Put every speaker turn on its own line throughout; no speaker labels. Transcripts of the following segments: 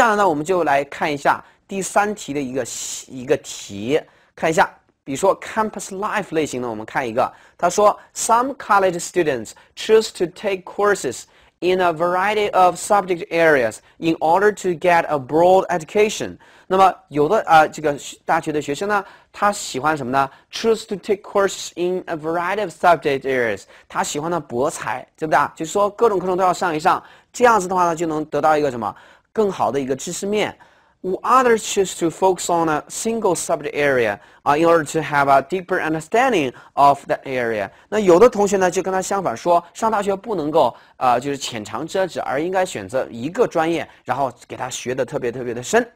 接下来呢，我们就来看一下第三题的一个一个题，看一下，比如说 campus life 类型呢，我们看一个，他说，some college students choose to take courses in a variety of subject areas in order to get a broad education。那么，有的啊，这个大学的学生呢，他喜欢什么呢？choose to take courses in a variety of subject areas。他喜欢呢博才，对不对啊？就是说各种课程都要上一上，这样子的话呢，就能得到一个什么？更好的一个知识面。Other choose to focus on a single subject area, uh, in order to have a deeper understanding of that area. 那有的同学呢，就跟他相反说，上大学不能够啊、呃，就是浅尝辄止，而应该选择一个专业，然后给他学的特别特别的深。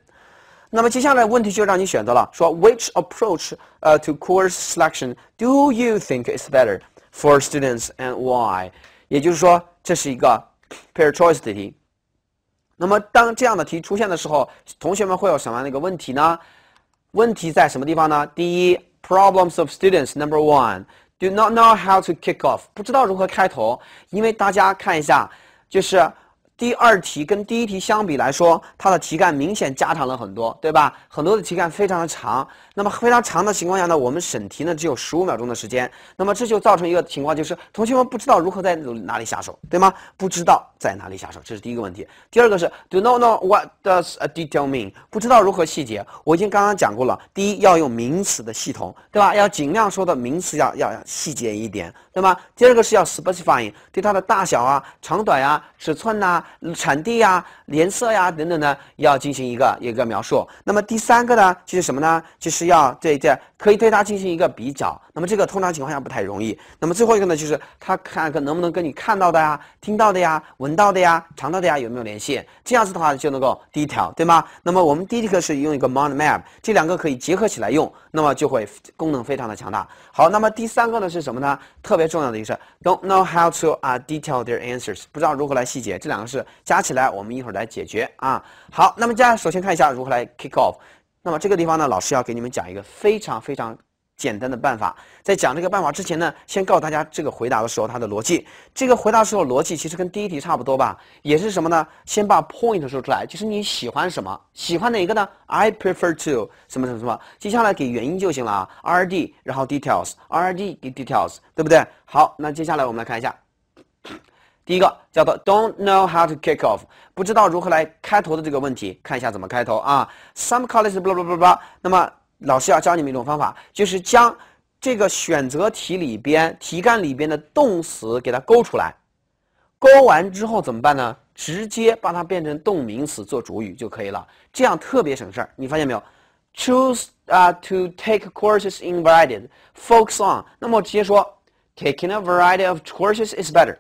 那么接下来问题就让你选择了，说 Which approach 呃、uh, to course selection do you think is better for students and why？也就是说，这是一个 pair choice 的题。那么，当这样的题出现的时候，同学们会有什么样的一个问题呢？问题在什么地方呢？第一，problems of students number one do not know how to kick off，不知道如何开头，因为大家看一下，就是。第二题跟第一题相比来说，它的题干明显加长了很多，对吧？很多的题干非常的长。那么非常长的情况下呢，我们审题呢只有十五秒钟的时间。那么这就造成一个情况，就是同学们不知道如何在哪里下手，对吗？不知道在哪里下手，这是第一个问题。第二个是 do not know what does a detail mean，不知道如何细节。我已经刚刚讲过了，第一要用名词的系统，对吧？要尽量说的名词要要细节一点，对吗？第二个是要 specify i n g 对它的大小啊、长短呀、尺寸呐。产地呀、颜色呀等等呢，要进行一个一个描述。那么第三个呢，就是什么呢？就是要对这可以对它进行一个比较。那么这个通常情况下不太容易。那么最后一个呢，就是它看看能不能跟你看到的呀、听到的呀、闻到的呀、尝到的呀有没有联系？这样子的话就能够第一条，对吗？那么我们第一节课是用一个 mind map，这两个可以结合起来用，那么就会功能非常的强大。好，那么第三个呢是什么呢？特别重要的一个，don't know how to 啊，detail their answers，不知道如何来细节。这两个是。加起来，我们一会儿来解决啊。好，那么接下来首先看一下如何来 kick off。那么这个地方呢，老师要给你们讲一个非常非常简单的办法。在讲这个办法之前呢，先告诉大家这个回答的时候它的逻辑。这个回答时候逻辑其实跟第一题差不多吧，也是什么呢？先把 point 说出来，就是你喜欢什么，喜欢哪个呢？I prefer to 什么什么什么，接下来给原因就行了。啊 R D，然后 details，R D 给 details，对不对？好，那接下来我们来看一下。第一个叫做 don't know how to kick off，不知道如何来开头的这个问题，看一下怎么开头啊。Some colleges blah blah。那么老师要教你们一种方法，就是将这个选择题里边题干里边的动词给它勾出来，勾完之后怎么办呢？直接把它变成动名词做主语就可以了，这样特别省事儿。你发现没有？Choose 啊 to take courses in v a r i e d focus on。那么直接说 taking a variety of courses is better。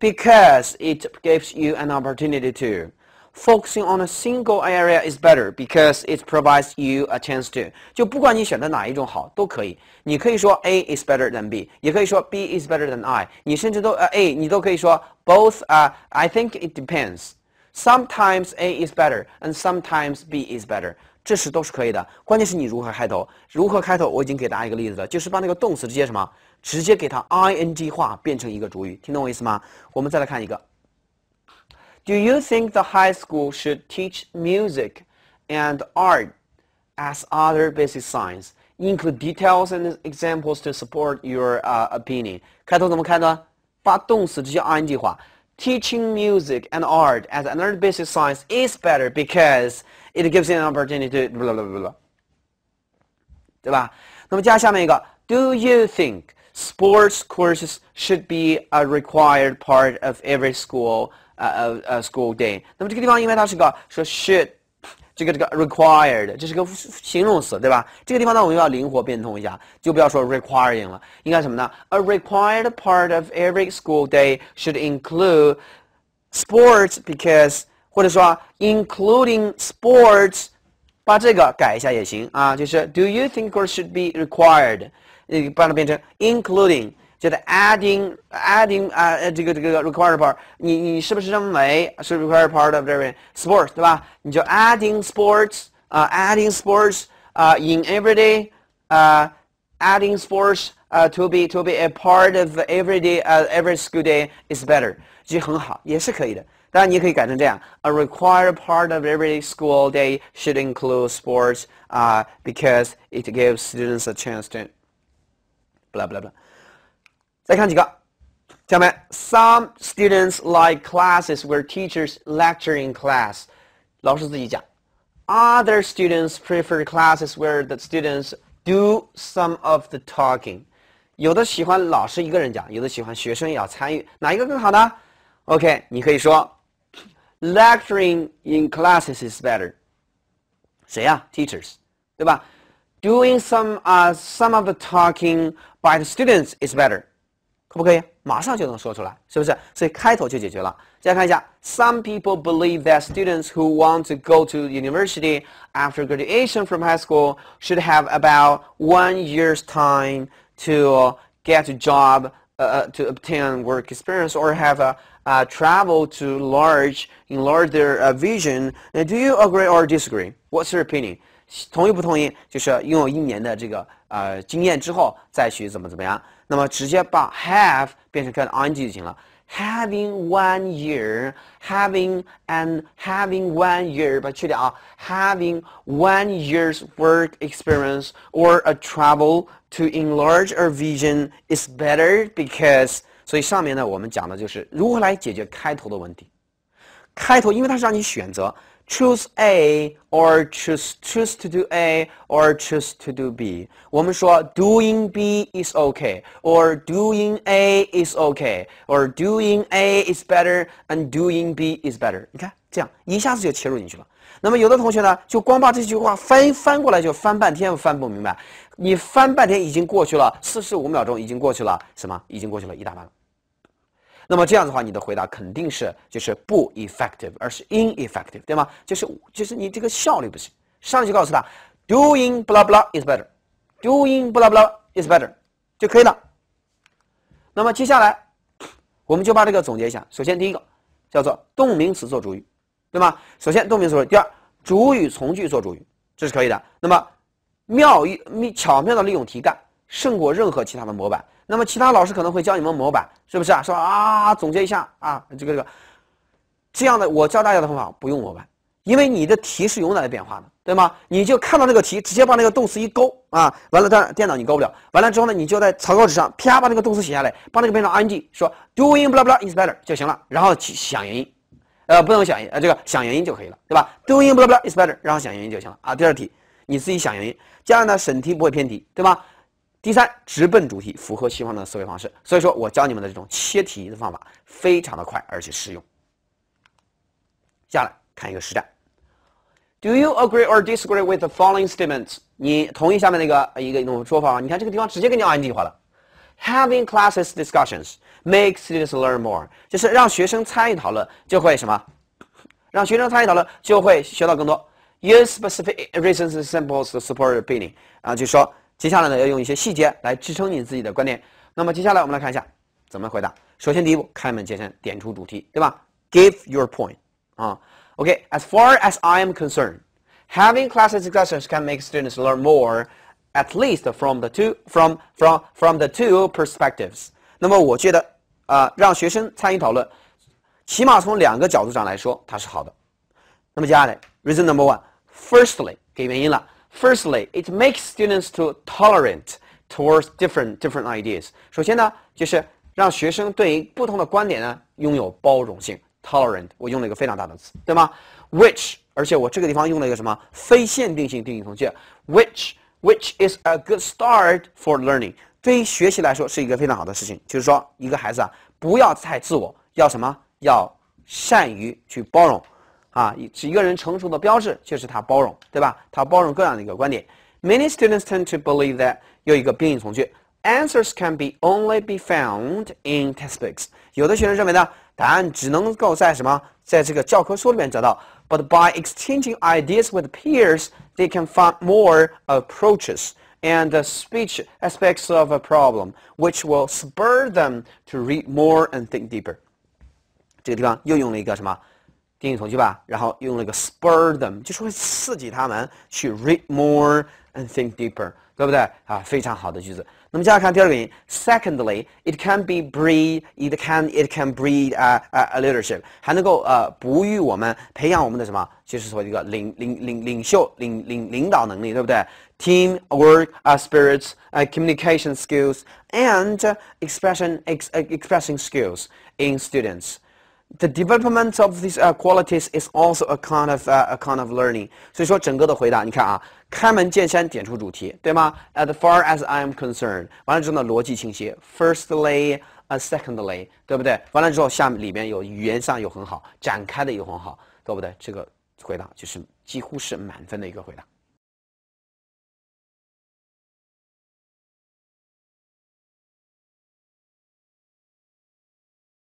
because it gives you an opportunity to. Focusing on a single area is better because it provides you a chance to。就不管你选择哪一种好都可以，你可以说 A is better than B，也可以说 B is better than I。你甚至都呃 A，你都可以说 both I think it depends. Sometimes A is better and sometimes B is better. 这是都是可以的。关键是你如何开头。如何开头？我已经给大家一个例子了，就是把那个动词直接什么。直接给它 ing 化，变成一个主语，听懂我意思吗？我们再来看一个，Do you think the high school should teach music and art as other basic science? Include details and examples to support your uh, opinion. 开头怎么看呢？把动词直接 ing 化。Teaching music and art as another basic science is better because it gives you an opportunity to 对吧？那么加下面一个，Do you think sports courses should be a required part of every school uh, uh, school day。那么这个地方因为它是个说 should 这个这个 required，这是个形容词，对吧？这个地方呢，我们要灵活变通一下，就不要说 requiring 了，应该什么呢？A required part of every school day should include sports because，或者说 including sports，把这个改一下也行啊，就是 Do you think course should be required？把它变成 including，就是 adding adding required part，你你是不是认为是 required part of 这边 sports 对吧？你就 adding sports 啊、呃、adding sports everyday 啊、呃、adding sports be to be a part of every every school day is better，其实很好，也是可以的。当然，你可以改成这样：A required part of every school day should include sports, uh, because it gives students a chance to blah blah Some students like classes where teachers lecture in class。老师自己讲。Other students prefer classes where the students do some of the talking。有的喜欢老师一个人讲，有的喜欢学生也要参与，哪一个更好呢？OK，你可以说 lecturing in classes is better。谁呀？Teachers，对吧？Doing some uh some of the talking by the students is better，可不可以？马上就能说出来，是不是？所以开头就解决了。再看一下，Some people believe that students who want to go to university after graduation from high school should have about one year's time to get a job, uh, to obtain work experience or have a uh, travel to large, enlarge their uh, vision. Now, do you agree or disagree? What's your opinion? 同意不同意？就是拥有一年的这个呃经验之后再去怎么怎么样。那么直接把 have 变成看 ing 就行了。Having one year, having and having one year，把去掉啊。Having one year's work experience or a travel to enlarge our vision is better because 所以上面呢，我们讲的就是如何来解决开头的问题。开头，因为它是让你选择 choose A or choose choose to do A or choose to do B。我们说 doing B is OK or doing A is OK or doing A is better and doing B is better。你看这样一下子就切入进去了。那么有的同学呢，就光把这句话翻翻过来就翻半天，翻不明白。你翻半天已经过去了四十五秒钟，已经过去了什么？已经过去了一大半了。那么这样的话，你的回答肯定是就是不 effective，而是 ineffective，对吗？就是就是你这个效率不行。上去告诉他，doing bla bla is better，doing bla bla is better，就可以了。那么接下来，我们就把这个总结一下。首先，第一个叫做动名词做主语，对吗？首先动名词做。第二，主语从句做主语，这是可以的。那么妙利巧妙的利用题干，胜过任何其他的模板。那么其他老师可能会教你们模板，是不是啊？说啊，总结一下啊，这个这个，这样的我教大家的方法不用模板，因为你的题是永远在变化的，对吗？你就看到那个题，直接把那个动词一勾啊，完了但电脑你勾不了，完了之后呢，你就在草稿纸上啪把那个动词写下来，把那个变成 ing，说 doing blah inspire 就行了，然后去想原因，呃，不用想，呃，这个想原因就可以了，对吧？doing blah inspire，然后想原因就行了啊。第二题你自己想原因，这样呢审题不会偏题，对吧？第三，直奔主题，符合西方的思维方式。所以说我教你们的这种切题的方法，非常的快而且适用。下来看一个实战。Do you agree or disagree with the following statements？你同意下面那个一个一种说法吗？你看这个地方直接给你 ing 化了。Having classes discussions makes students learn more，就是让学生参与讨论就会什么？让学生参与讨论就会学到更多。Use specific reasons and e a m p l e s to support your opinion，啊，就说。接下来呢，要用一些细节来支撑你自己的观点。那么接下来我们来看一下怎么回答。首先第一步，开门见山，点出主题，对吧？Give your point 啊。OK，As far as I am concerned，having classes discussions can make students learn more，at least from the two from from from the two perspectives。那么我觉得啊，让学生参与讨论，起码从两个角度上来说，它是好的。那么接下来，reason number one，firstly，给原因了。Firstly, it makes students to tolerant towards different different ideas. 首先呢，就是让学生对于不同的观点呢，拥有包容性 tolerant。我用了一个非常大的词，对吗？Which，而且我这个地方用了一个什么非限定性定语从句 which Which is a good start for learning. 对于学习来说是一个非常好的事情，就是说一个孩子啊，不要太自我，要什么？要善于去包容。啊，一个人成熟的标志就是他包容，对吧？他包容各样的一个观点。Many students tend to believe that 又一个宾语从句，answers can be only be found in textbooks。有的学生认为呢，答案只能够在什么，在这个教科书里面找到。But by exchanging ideas with peers, they can find more approaches and the speech aspects of a problem, which will spur them to read more and think deeper. 这个地方又用了一个什么？定语从句吧，然后用了个 spur them，就是会刺激他们去 read more and think deeper，对不对啊？非常好的句子。那么接下来看第二个原因，secondly it can be breed，it can it can breed a a leadership，还能够呃哺育我们，培养我们的什么？就是说一个领领领领袖领领领导能力，对不对？Team work uh, spirits, uh, communication skills, and expression ex uh, expressing skills in students. The development of these uh, qualities is also a kind of a kind of learning。所以说整个的回答，你看啊，开门见山点出主题，对吗？As far as I am concerned，完了之后呢，逻辑清晰。Firstly，a secondly，对不对？完了之后，下面里面有语言上有很好，展开的个很好，对不对？这个回答就是几乎是满分的一个回答。